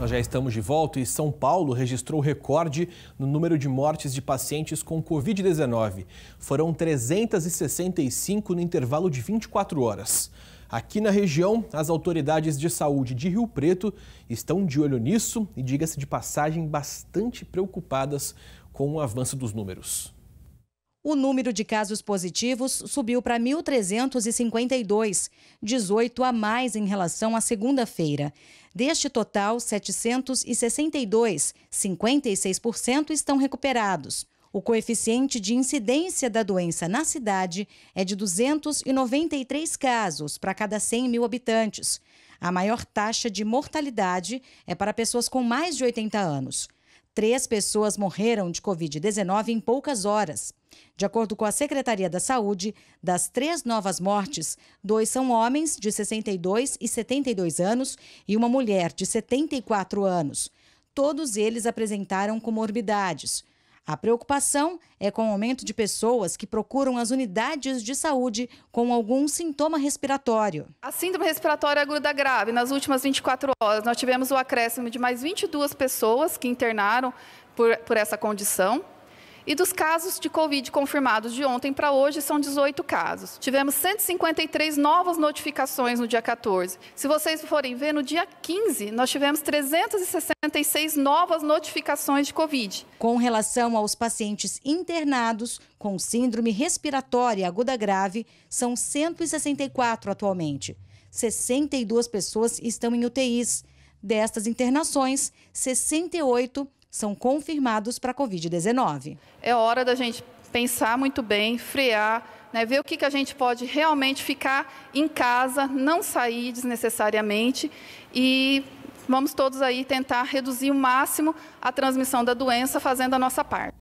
Nós já estamos de volta e São Paulo registrou recorde no número de mortes de pacientes com Covid-19. Foram 365 no intervalo de 24 horas. Aqui na região, as autoridades de saúde de Rio Preto estão de olho nisso e, diga-se de passagem, bastante preocupadas com o avanço dos números o número de casos positivos subiu para 1.352, 18 a mais em relação à segunda-feira. Deste total, 762, 56% estão recuperados. O coeficiente de incidência da doença na cidade é de 293 casos para cada 100 mil habitantes. A maior taxa de mortalidade é para pessoas com mais de 80 anos. Três pessoas morreram de Covid-19 em poucas horas. De acordo com a Secretaria da Saúde, das três novas mortes, dois são homens de 62 e 72 anos e uma mulher de 74 anos. Todos eles apresentaram comorbidades. A preocupação é com o aumento de pessoas que procuram as unidades de saúde com algum sintoma respiratório. A síndrome respiratória aguda grave, nas últimas 24 horas, nós tivemos o acréscimo de mais 22 pessoas que internaram por, por essa condição. E dos casos de Covid confirmados de ontem para hoje, são 18 casos. Tivemos 153 novas notificações no dia 14. Se vocês forem ver, no dia 15, nós tivemos 366 novas notificações de Covid. Com relação aos pacientes internados com síndrome respiratória aguda grave, são 164 atualmente. 62 pessoas estão em UTIs. Destas internações, 68 são confirmados para a Covid-19. É hora da gente pensar muito bem, frear, né, ver o que, que a gente pode realmente ficar em casa, não sair desnecessariamente e vamos todos aí tentar reduzir o máximo a transmissão da doença, fazendo a nossa parte.